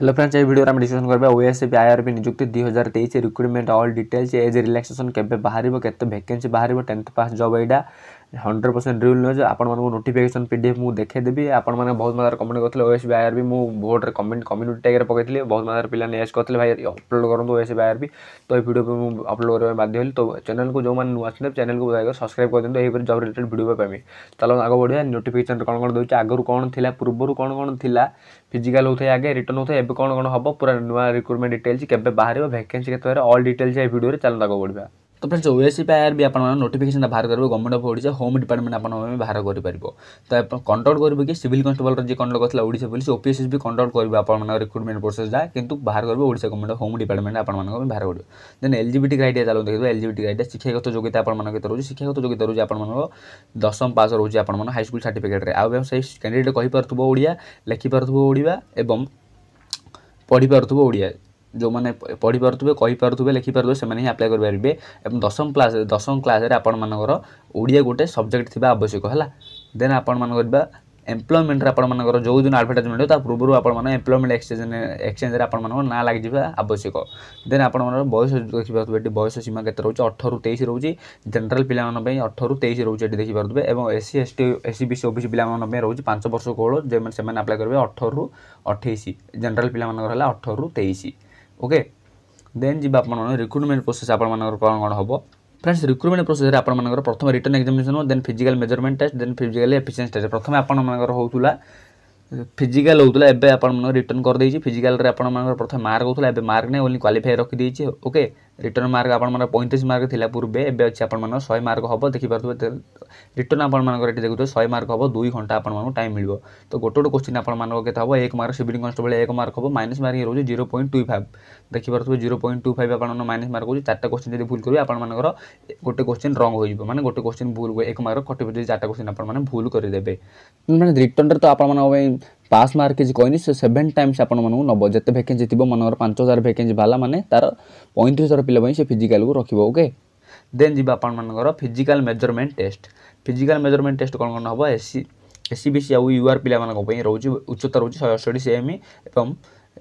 hello friends এই ভিডিওরে আমি discussion করবা ওএসএফ আইআরবি নিযুক্তি দুই হাজার তেইশ recruitment all details age relaxation কেবে বাহার কেতে ভ্যাকেন্সি বাহার টেন্থ পাস জব এইটা ହଣ୍ଡ୍ରେଡ଼ ପରସେଣ୍ଟ ରିଲ୍ ନୁହେଁ ଯେ ଆପଣମାନଙ୍କୁ ନୋଟିଫିକେସନ୍ ପି ଡି ଏଫ୍ ମୁଁ ଦେଖେଇଦେବି ଆପଣମାନେ ବହୁତ ମାତ୍ରାରେ କମେଣ୍ଟ କରିଥିଲେ ଓ ଏସ୍ ବି ଆର୍ ବି ମୁଁ ବୋର୍ଡ଼ରେ କମେଣ୍ଟ କମ୍ୟୁନିଟି ଟ୍ୟାଗ୍ରେ ପକେଇଥିଲି ବହୁତ ମାତ୍ରାରେ ପିଲା ନେସ୍ କରିଥିଲେ ଭାଇ ଅପଲୋଡ଼ କରନ୍ତୁ ଓ ଏସ୍ ବି ଆର୍ ବି ତ ଏ ଭିଡ଼ିଓ ପାଇଁ ମୁଁ ଅପଲୋଡ଼ କରିବା ପାଇଁ ବାଧ୍ୟ ହେଲି ତ ଚ୍ୟାନେଲ୍କୁ ଯେଉଁମାନେ ନୂଆ ଆସିଲେ ଚ୍ୟାନେଲ୍କୁ ଦୟାକରି ସବସ୍କ୍ରାଇବ୍ କରିଦିଅନ୍ତୁ ଏହିପରି ଜବ୍ ରିଲେଟେଡ଼ ଭିଡ଼ିଓ ପାଇଁ ଚାଲ ଆଗ ବଢ଼ିବା ନୋଟିଫିକେସନ୍ କ'ଣ କ'ଣ ଦେଉଛି ଆଗରୁ କ'ଣ ଥିଲା ପୂର୍ବରୁ କ'ଣ କ'ଣ ଥିଲା ଫିଜିକାଲ୍ ହେଉଥାଏ ଆଗେ ରିଟର୍ନ ହେଉଥାଏ ଏବେ କ'ଣ କ'ଣ ହେବ ପୁରା ନୂଆ ରିକ୍ରୁଟମେଣ୍ଟ ଡିଟେଲ୍ସ କେବେ ବାହାରିବ ଭ୍ୟାକେନ୍ସି କେତେ ବାହାରିବ ଅଲ୍ ଡିଟେଲ୍ସ ଏ ଭିଡ଼ିଓରେ ଚାଲନ୍ତୁ ଆଗ ବଢ଼ିବା তো ফ্রেন্ডস ওএসি পায়ার বি আপনার নোটিফিকেশনটা বাহার করবে government of Odisha home department আপনার বাহার করে তো কন্ট্রোল করবে কি সিভিল কনস্টেবলর যে কন্ট্রোল করলে Odisha police OPSS B control করবে আপনার রিক্রুটমেন্ট প্রোসেসটা কিন্তু বাহার করবে Odisha government of home department আপনার বাহার করবে দেন এলজিবিটি ক্রাইডিয়া চালু দেখবে এলজিবিটি ক্রাইডিয়া শিক্ষাগত যোগ্যতা আপনার কেতে রয়েছে শিক্ষাগত যোগ্যতা রয়েছে আপনার দশম পাস রয়েছে আপনার হাইস্কুল সার্টিফিকেটে আউ সেই ক্যান্ডিডেট কহিপারুব ওড়িয়া লেখিপারুব ওড়িয়া এবং পড়িপারুব ওড়িয়া ଯେଉଁମାନେ ପଢ଼ିପାରୁଥିବେ କହିପାରୁଥିବେ ଲେଖିପାରୁଥିବେ ସେମାନେ ହିଁ ଆପ୍ଲାଏ କରିପାରିବେ ଏବଂ ଦଶମ କ୍ଲାସ୍ ଦଶମ କ୍ଲାସ୍ରେ ଆପଣମାନଙ୍କର ଓଡ଼ିଆ ଗୋଟେ ସବଜେକ୍ଟ ଥିବା ଆବଶ୍ୟକ ହେଲା ଦେନ୍ ଆପଣମାନଙ୍କର ଯିବା ଏମ୍ପ୍ଲୟମେଣ୍ଟରେ ଆପଣମାନଙ୍କର ଯେଉଁ ଦିନ ଆଡ଼ଭର୍ଟାଇଜମେଣ୍ଟ ତା ପୂର୍ବରୁ ଆପଣମାନେ ଏମ୍ପ୍ଲୟମେଣ୍ଟ ଏକ୍ସଚେଞ୍ଜ ଏକ୍ସଚେଞ୍ଜରେ ଆପଣମାନଙ୍କ ନାଁ ଲାଗିଯିବା ଆବଶ୍ୟକ ଦେନ୍ ଆପଣମାନଙ୍କର ବୟସ ଦେଖିପାରୁଥିବେ ଏଠି ବୟସ ସୀମା କେତେ ରହୁଛି ଅଠରରୁ ତେଇଶ ରହୁଛି ଜେନେରାଲ ପିଲାମାନଙ୍କ ପାଇଁ ଅଠରରୁ ତେଇଶ ରହୁଛି ଏଠି ଦେଖିପାରୁଥିବେ ଏବଂ S C S T S C B C ଓ ବି ସି ପିଲାମାନଙ୍କ ପାଇଁ ରହୁଛି ପାଞ୍ଚ ବର୍ଷ କୋଳ ଯେଉଁମାନେ ସେମାନେ ଆପ୍ଲାଏ କରିବେ ଅଠରରୁ ଅଠେଇଶ ଜେନେରାଲ ପିଲାମାନଙ୍କର ହେଲା ଅଠରରୁ ତେଇଶ ଓକେ ଦେନ୍ ଯିବା ଆପଣମାନେ ରିକ୍ରୁଟମେଣ୍ଟ ପ୍ରୋସେସ୍ ଆପଣମାନଙ୍କର କ'ଣ କ'ଣ ହେବ ଫ୍ରେଣ୍ଡସ୍ ରିକ୍ରୁଟମେଣ୍ଟ ପ୍ରୋସେସ୍ରେ ଆପଣମାନଙ୍କର ପ୍ରଥମେ ରିଟର୍ନ ଏକ୍ଜାମିନେସନ୍ ହେବ then physical measurement test then physical efficiency test ପ୍ରଥମେ ଆପଣମାନଙ୍କର ହେଉଥିଲା ଫିଜିକାଲ୍ ହେଉଥିଲା ଏବେ ଆପଣମାନଙ୍କର ରିଟର୍ନ କରିଦେଇଛି ଫିଜିକାଲ୍ରେ ଆପଣମାନଙ୍କର ପ୍ରଥମେ ମାର୍କ ହେଉଥିଲା ଏବେ ମାର୍କ ନାହିଁ ଓନ୍ଲି କ୍ୱାଲିଫାଏ ରଖିଦେଇଛି ଓକେ ରିଟର୍ନ ମାର୍କ ଆପଣଙ୍କର ପଇଁତିରିଶ ମାର୍କ ଥିଲା ପୂର୍ବେ ଏବେ ଅଛି ଆପଣମାନଙ୍କ ଶହେ ମାର୍କ ହେବ ଦେଖିପାରୁଥିବେ ରିଟର୍ନ ଆପଣମାନଙ୍କର ଏଠି ଦେଖୁଥିବେ ଶହେ ମାର୍କ ହେବ ଦୁଇ ଘଣ୍ଟା ଆପଣମାନଙ୍କୁ ଟାଇମ୍ ମିଳିବ ତ ଗୋଟେ ଗୋଟେ କ୍ୱେଶ୍ଚିନ୍ ଆପଣମାନଙ୍କ କେତେ ହେବ ଏକ ମାର୍କ ସିଭିଲ୍ କନଷ୍ଟେବଲ୍ ଏକ ମାର୍କ ହେବ ମାଇନସ୍ ମାର୍କ ରହୁଛି ଜିରୋ ପଏଣ୍ଟ ଟୁ ଫାଇଭ୍ ଦେଖିପାରୁଥିବେ ଜିରୋ ପଏଣ୍ଟ ଟୁ ଫାଇଭ୍ ଆପଣଙ୍କ ମାଇନସ୍ ମାର୍କ ହେଉଛି ଚାରିଟା କ୍ୱେଶ୍ଚିନ୍ ଯଦି ଭୁଲ କରିବେ ଆପଣମାନଙ୍କର ଗୋଟେ କ୍ୱେଶ୍ଚିନ୍ ରଙ୍ଗ ହୋଇଯିବ ମାନେ ଗୋଟେ କ୍ୱେଶ୍ଚିନ୍ ଭୁଲ ଏକ ମାର୍କ କଟିବ ଯଦି ଚାରିଟା କ୍ୱେଶ୍ଚିନ୍ ଆପଣମାନେ ଭୁଲ କରିଦେବେ ମାନେ ରିଟର୍ନରେ ତ ଆପଣମାନଙ୍କ ପାଇଁ ପାସ୍ ମାର୍କ କିଛି କହିନି ସେ ସେଭେନ୍ ଟାଇମ୍ସ ଆପଣମାନଙ୍କୁ ନେବ ଯେତେ ଭେକେନ୍ସି ଥିବ ମନେକର ପାଞ୍ଚ ହଜାର ଭେକେନ୍ସି ବାହାରିଲା ମାନେ ତା'ର ପଇଁତିରିଶ ହଜାର ପିଲା ପାଇଁ ସେ ଫିଜିକାଲକୁ ରଖିବ ଓକେ ଦେନ୍ ଯିବା ଆପଣମାନଙ୍କର physical measurement test physical measurement test କ'ଣ କ'ଣ ହେବ S C S C B C ଆଉ ୟୁ ଆର୍ ପିଲାମାନଙ୍କ ପାଇଁ ରହୁଛି ଉଚ୍ଚତା ରହୁଛି ଶହେ ଅଠଷଠି ସେମି ଏବଂ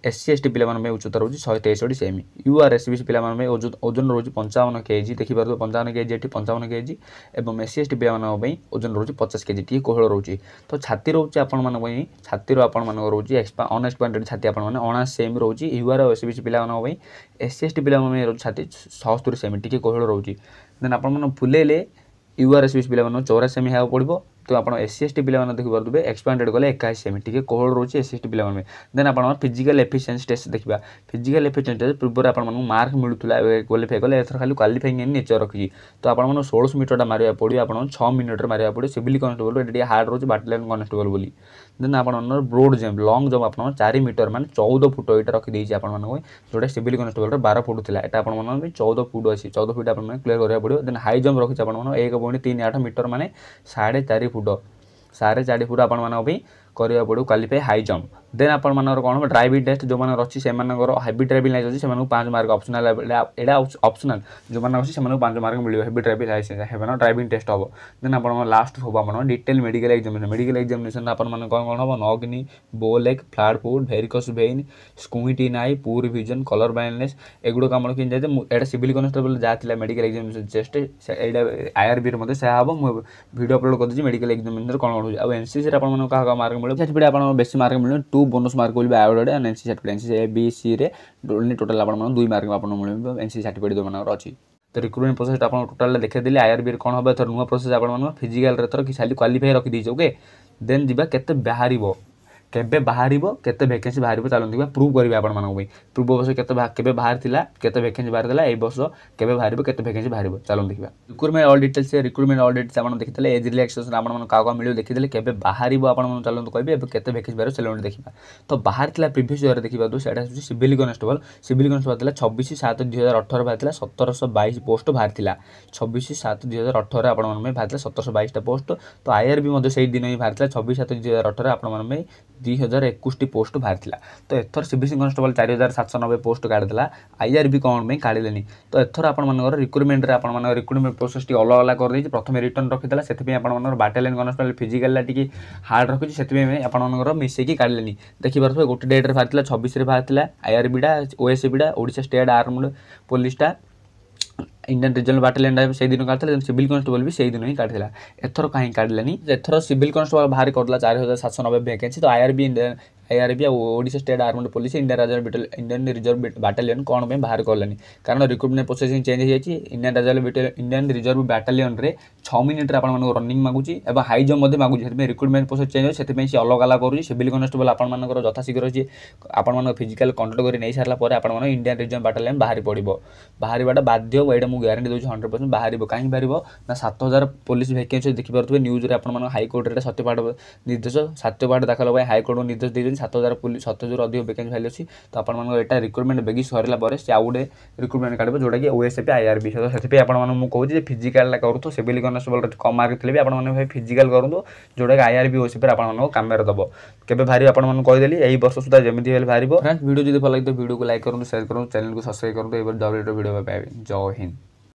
ଏସ୍ସି ଏସ୍ଟି ପିଲାମାନଙ୍କ ପାଇଁ ଉଚ୍ଚତା ରହୁଛି ଶହେ ତେଷଠି ସେମି ୟୁଆର୍ଏସ୍ସି ବି ପିଲାମାନଙ୍କ ପାଇଁ ଓଜନ ରହୁଛି ପଞ୍ଚାବନ କେଜି ଦେଖିପାରୁଥିବେ ପଞ୍ଚାବନ କେଜି ଏଠି ପଞ୍ଚାବନ କେଜି ଏବଂ ଏସ୍ସି ଏସ୍ଟି ପିଲାମାନଙ୍କ ପାଇଁ ଓଜନ ରହୁଛି ପଚାଶ କେଜି ଟିକେ କୋହଳ ରହୁଛି ତ ଛାତି ରହୁଛି ଆପଣମାନଙ୍କ ପାଇଁ ଛାତିର ଆପଣମାନଙ୍କ ରହୁଛି ଏକ୍ସପା ଅନଏକ୍ସପାଣ୍ଡେଡ଼ ଛାତି ଆପଣମାନେ ଅଣାଅଶୀ ସେମି ରହୁଛି ୟୁଆର୍ ଓ ଏସ୍ସି ବି ପିଲାମାନଙ୍କ ପାଇଁ ଏସ୍ସି ଏସ୍ଟି ପିଲାମାନଙ୍କ ପାଇଁ ରହୁଛି ଛାତି ଶହସ୍ତରୀ ସେମି ଟିକେ କୋହଳ ରହୁଛି ଦେନ୍ ଆପଣମାନେ ଫୁଲେଇଲେ ୟୁଆର୍ଏସ୍ସି ପିଲାମାନଙ୍କୁ ଚଉରାଶୀ ସେମି ହେବାକୁ ପଡ଼ିବ ତ ଆପଣ ଏସ୍ ସି ଏସ୍ ଟି ପିଲାମାନେ ଦେଖିପାରୁଥିବେ ଏକ୍ସପାଣ୍ଡେଡ଼ ଗଲେ ଏକାଅଶୀ ସେମି ଟିକେ କୋହଳ ରହୁଛି ଏସ୍ ସି ଏସ୍ ଟି ପିଲାମାନେ ଦେନ୍ ଆପଣମାନେ ଫିଜିକାଲ୍ ଏଫିସିଏନ୍ସି ଟେଷ୍ଟ ଦେଖିବା ଫିଜିକାଲ୍ ଏଫିସିଏନ୍ସି ଟେଷ୍ଟ ପୂର୍ବରୁ ଆପଣମାନଙ୍କୁ ମାର୍କ ମିଳୁଥିଲା କ୍ୱାଲିଫାଏ କଲେ ଏଥର ଖାଲି କ୍ୱାଲିଫାଇଂ ଏନ୍ ନେଚର୍ ରଖିଛି ତ ଆପଣମାନଙ୍କୁ ଷୋଳଶ ମିଟରଟା ମାରିବାକୁ ପଡ଼ିବ ଆପଣଙ୍କୁ ଛଅ ମିନିଟ୍ରେ ମାରିବାକୁ ପଡ଼ିବ ସିଭିଲ୍ କନଷ୍ଟେବଲ୍ ଏଠି ଟିକେ ହାର୍ଡ଼ ରହୁଛି ବାଟାଲିୟନ୍ କନଷ୍ଟେବଲ୍ ବୋଲି ଦେନ୍ ଆପଣଙ୍କର ବ୍ରୋଡ଼ ଜମ୍ପ ଲଙ୍ଗ୍ ଜମ୍ପ ଆପଣଙ୍କର ଚାରି ମିଟର ମାନେ ଚଉଦ ଫୁଟ ଏଇଟା ରଖିଦେଇଛି ଆପଣମାନଙ୍କ ପାଇଁ ଯେଉଁଟା ସିଭିଲ୍ କନଷ୍ଟେବଲ୍ର ବାର ଫୁଟ ଥିଲା ଏଇଟା ଆପଣମାନଙ୍କ ପାଇଁ ଚଉଦ ଫୁଟ ଅଛି ଚଉଦ ଫୁଟ ଆପଣମାନେ କ୍ଲିୟର୍ କରିବାକୁ ପଡ଼ିବ ଦେନ୍ ହାଇ ଜମ୍ପ ରଖିଛି ଆପଣମାନଙ୍କୁ ଏକ ପଏଣ୍ଟ ତିନି ଆଠ ମିଟର ମାନେ ସାଢ଼େ ଚାରି ଫୁଟ ফুট সাড়ে চারি ফুট আপনার କରିବାକୁ ପଡ଼ିବ କ୍ୱାଲିଫାଇ ହାଇ ଜମ୍ପ ଦେନ୍ ଆପଣମାନଙ୍କର କ'ଣ ହେବ ଡ୍ରାଇଭିଂ ଟେଷ୍ଟ ଯେଉଁମାନଙ୍କର ଅଛି ସେମାନଙ୍କର ହେଭି ଡ୍ରାଇଭିଂ ଲାଇସେନ୍ସ ଅଛି ସେମାନଙ୍କୁ ପାଞ୍ଚ ମାର୍କ ଅପସନାଲ୍ ଏଇଟା ଅପସନାଲ୍ ଯେଉଁମାନଙ୍କ ଅଛି ସେମାନଙ୍କୁ ପାଞ୍ଚ ମାର୍କ ମିଳିବ ହେଭି ଡ୍ରାଇଭିଂ ଲାଇସେନ୍ସ ସେମାନଙ୍କ ଡ୍ରାଇଭିଂ ଟେଷ୍ଟ ହେବ ଦେନ୍ ଆପଣଙ୍କ ଲାଷ୍ଟ ହେବ ଆପଣଙ୍କ detail medical examination medical examination ଆପଣମାନଙ୍କ କ'ଣ କ'ଣ ହେବ ନଗ୍ନି ବୋଲେକ୍ ଫ୍ଲାଡ୍ ଫୁଡ୍ ଭେରିକସ୍ ଭେନ୍ ସ୍କୁଇଟି ନାଇ ପୁର୍ ଭିଜନ୍ କଲର୍ ବ୍ଲାଇଣ୍ଡନେସ୍ ଏଗୁଡ଼ାକ ଆମର କେମିତି ଯାଇଥାଏ ଏଇଟା ସିଭିଲ୍ କନଷ୍ଟେବଲ୍ ଯାହା ଥିଲା ମେଡ଼ିକାଲ ଏକ୍ଜାମିନେସନ୍ ଟେଷ୍ଟ ଏଇଟା ଆଇଆର୍ବିରେ ମଧ୍ୟ ସେହା ହେବ ମୁଁ ଭିଡ଼ିଓ ଅପଲୋଡ଼ କରିଦେଉଛି ମେଡ଼ିକାଲ ଏକ୍ଜାମିନେସନ୍ କ'ଣ କ'ଣ ହେଉଛି ଆଉ ଏନ୍ସିସିରେ ଆପଣମାନଙ୍କୁ କାହା କାହା ମାର୍କ ମିଳିବ ସେଠି ଆପଣ ବେଶୀ ମାର୍କ ମିଳିବ ଟୁ ବୋନସ୍ ମାର୍କ ବୋଲି award and N C certificate N B ସିରେ ଟୋଟାଲ୍ ଆପଣଙ୍କୁ ଦୁଇ ମାର୍କ ଆପଣ ମିଳିବ ଏନ୍ ସି ସାର୍ଟିଫିକେଟ୍ ଯେଉଁମାନଙ୍କର ଅଛି ତ ରିକ୍ରୁଟମେଣ୍ଟ ପ୍ରୋସେସ୍ ଆପଣ ଟୋଟାଲ୍ ଦେଖାଇଦେଲି ଆଇଆର୍ବିରେ କ'ଣ ହେବ ଏଥର ନୂଆ ପ୍ରୋସେସ୍ ଆପଣମାନଙ୍କ ଫିଜିକାଲ୍ରେ ଏଥର ଖାଲି କ୍ୱାଲିଫାଇ ରଖିଦେଇଛି ଓକେ ଦେନ୍ ଯିବା କେତେ ବାହାରିବ কেবে বাহারিব কেতে ভ্যাকেন্সি বাহারিব চালু দেখবা প্রুভ করবে আপনার পূর্ব বর্ষ কেতে কেবে বাহারিলা কেতে ভ্যাকেন্সি বাহারিলা এই বর্ষ কেবে বাহারিব কেতে ভ্যাকেন্সি বাহারিব চালু দেখবা recruitment all details recruitment all details আপনার দেখিলে এজ রিল্যাক্সেসন আপনার কাউ কাউ মিলিয়ে দেখিলে কেবে বাহারিব আপনার চালু কবে এবার কেতে ভ্যাকেন্সি বাহার চালু দেখা তো বাহারিলা প্রিভিয়স ইয়ার দেখা তো সেটা হচ্ছে সিভিল কনস্টেবল সিভিল কনস্টেবল লা ছবিশ সাত দুই হাজার অঠর বাহার সতেরশ বাইশ পোস্ট বাহার ছবিশ সাত দুই হাজার অঠর আপনার বাহার সতেরশ বাইশটা পোস্ট তো আইআরবি সেই দিন ହିଁ ବାହାରିଥିଲା ଛବିଶ ସାତ ଦୁଇ ହଜାର ଅଠର ଆପଣମାନଙ୍କ ପାଇଁ ଦୁଇ ହଜାର ଏକୋଇଶଟି ପୋଷ୍ଟ ବାହାରିଥିଲା ତ ଏଥର ସି ବି ସି କନଷ୍ଟେବଲ୍ ଚାରି ହଜାର ସାତଶହ ନବେ ପୋଷ୍ଟ କାଢ଼ିଥିଲା ଆଇ ଆର୍ ବି କ'ଣ ପାଇଁ କାଢ଼ିଲେନି ତ ଏଥର ଆପଣମାନଙ୍କର ରିକ୍ରୁଟମେଣ୍ଟରେ ଆପଣମାନଙ୍କ ରିକ୍ରୁଟମେଣ୍ଟ ପ୍ରୋସେସ୍ଟି ଅଲଗା ଅଲଗା କରିଦେଇଛି ପ୍ରଥମେ ରିଟର୍ନ ରଖିଥିଲା ସେଥିପାଇଁ ଆପଣମାନଙ୍କର ବାଟାଲିୟନ୍ କନଷ୍ଟେବଲ୍ ଫିଜିକାଲ୍ଟା ଟିକେ ହାର୍ଡ଼ ରଖିଛି ସେଥିପାଇଁ ଆପଣମାନଙ୍କର ମିଶେଇକି କାଢ଼ିଲେନି ଦେଖିପାରୁଥିବେ ଗୋଟେ ଡେଟ୍ରେ ବାହାରିଥିଲା ଛବିଶରେ ବାହାରିଥିଲା ଆଇ ଆର୍ ଆଇଆର୍ବିଟା ଓଏସ୍ବିଟା ଓଡ଼ିଶା ଷ୍ଟେଟ୍ ଆର୍ମଡ଼ ପୋଲିସଟା ইন্ডিয়ান রিজনাল বাটালিয়নটা সেইদিন কাটিলে সিভিল কনস্টেবল বি সেইদিন ହିଁ କାଟିଥିଲା ଏଥର କାହିଁ କାଟିଲାନି ଏଥର ସିଭିଲ କନଷ୍ଟେବଳ ବାହାର କରିଦେଲା ଚାରି ହଜାର ସାତଶହ ନବେ ଭ୍ୟାକେନ୍ସି ତ ଆଇଆର୍ବି ଆଇଆର୍ବି ଆଉ Odisha state armed police Indian ରାଜନାଲ Indian reserve battalion କ'ଣ ପାଇଁ ବାହାର କଲେନି କାରଣ ରିକ୍ରୁଟମେଣ୍ଟ ପ୍ରୋସେସିଂ ଚେଞ୍ଜ ହୋଇଯାଇଛି ଇଣ୍ଡିଆନ୍ ରାଜନାଲ ଇଣ୍ଡିଆନ୍ ରିଜର୍ଭ ବାଟାଲିୟନରେ ଛଅ ମିନିଟ୍ରେ ଆପଣମାନଙ୍କୁ ରନିଂ ମାଗୁଛି ଏବଂ ହାଇ ଜମ୍ପ ମଧ୍ୟ ମାଗୁଛି ସେଥିପାଇଁ ରିକ୍ରୁଟମେଣ୍ଟ ପ୍ରୋସେସ୍ ଚେଞ୍ଜ ହେଉଛି ସେଥିପାଇଁ ସେ ଅଲଗା ଅଲଗା କରୁଛି ସିଭିଲ୍ କନେଷ୍ଟବଲ୍ ଆପଣମାନଙ୍କର ଯଥାଶୀଘ୍ର ସିଏ ଆପଣମାନଙ୍କ ଫିଜିକାଲ୍ କଣ୍ଟ୍ରୋଲ କରି ନେଇସାରିଲା ପରେ ଆପଣମାନେ ଇଣ୍ଡିଆନ୍ ରିଜର୍ଭ ବାଟାଲିୟନ୍ ବାହାରି ପଡ଼ିବ ବାହାରିବାଟା ବାଧ୍ୟ ଏଇଟା ମୁଁ ଗ୍ୟାରେଣ୍ଟି ଦେଉଛି ହଣ୍ଡ୍ରେଡ଼୍ ପରସେଣ୍ଟ ବାହାରିବ କାହିଁକି ବାହାରିବ ନା ସାତ ହଜାର ପୋଲିସ୍ ଭ୍ୟାକେନ୍ସି ଦେଖିପାରୁଥିବେ ନ୍ୟୁଜ୍ରେ ଆପଣମାନଙ୍କ ହାଇକୋର୍ଟରେ ସତ୍ୟପାଠ ନିର୍ଦ୍ଦେଶ ସତ୍ୟପାଠ ଦାଖଲ ପାଇଁ ହାଇକୋର୍ଟଙ୍କୁ ନିର୍ଦ୍ଦେଶ ଦେଇଛନ୍ତି ସାତ ହଜାର ପୋଲିସ୍ ସତ ହଜାରରୁ ଅଧିକ ଭେକେନ୍ସି ଭାଲି ଅଛି ତ ଆପଣମାନଙ୍କର ଏଇଟା ରିକ୍ରୁଟମେଣ୍ଟ ବେଗି ସରିଲା ପରେ ସେ ଆଉ ଗୋଟେ ରିକ୍ରୁଟମେଣ୍ଟ କାଢ଼ିବ ଯେଉଁଟାକି ଓଏସ୍ଏପି ଆଇଆର୍ବି ସେଥିପାଇଁ ଆପଣମାନଙ୍କୁ ମୁଁ କହୁଛି ଯେ ଫିଜିକାଲ୍ଟା କରୁଥିବ ସିଭିଲ୍ କନେଷ୍ଟବଲ୍ আপনার সব কম মাର୍କ ଥିଲେ ବି ଆପଣମାନେ ଭାଇ ଫିଜିକାଲ୍ କରନ୍ତୁ ଯେଉଁଟାକି I R B O C ଆପଣମାନଙ୍କ କାମରେ ଦେବ କେବେ ବାହାରିବ ଆପଣମାନଙ୍କୁ କହିଦେଲି ଏଇ ବର୍ଷ ସୁଦ୍ଧା ଯେମିତି ହେଲେ ବାହାରିବ ଭିଡ଼ିଓ ଯଦି ଭଲ ଲାଗିଥିବ ଭିଡ଼ିଓକୁ ଲାଇକ୍ କରନ୍ତୁ ସେୟାର କରନ୍ତୁ ଚ୍ୟାନେଲ୍କୁ ସବସ୍କ୍ରାଇବ୍ କରନ୍ତୁ ଏବେ ଡବ୍ଲ୍ୟୁଟର ଭିଡ଼ିଓ ପାଇବେ ଜୟ ହିନ୍ଦ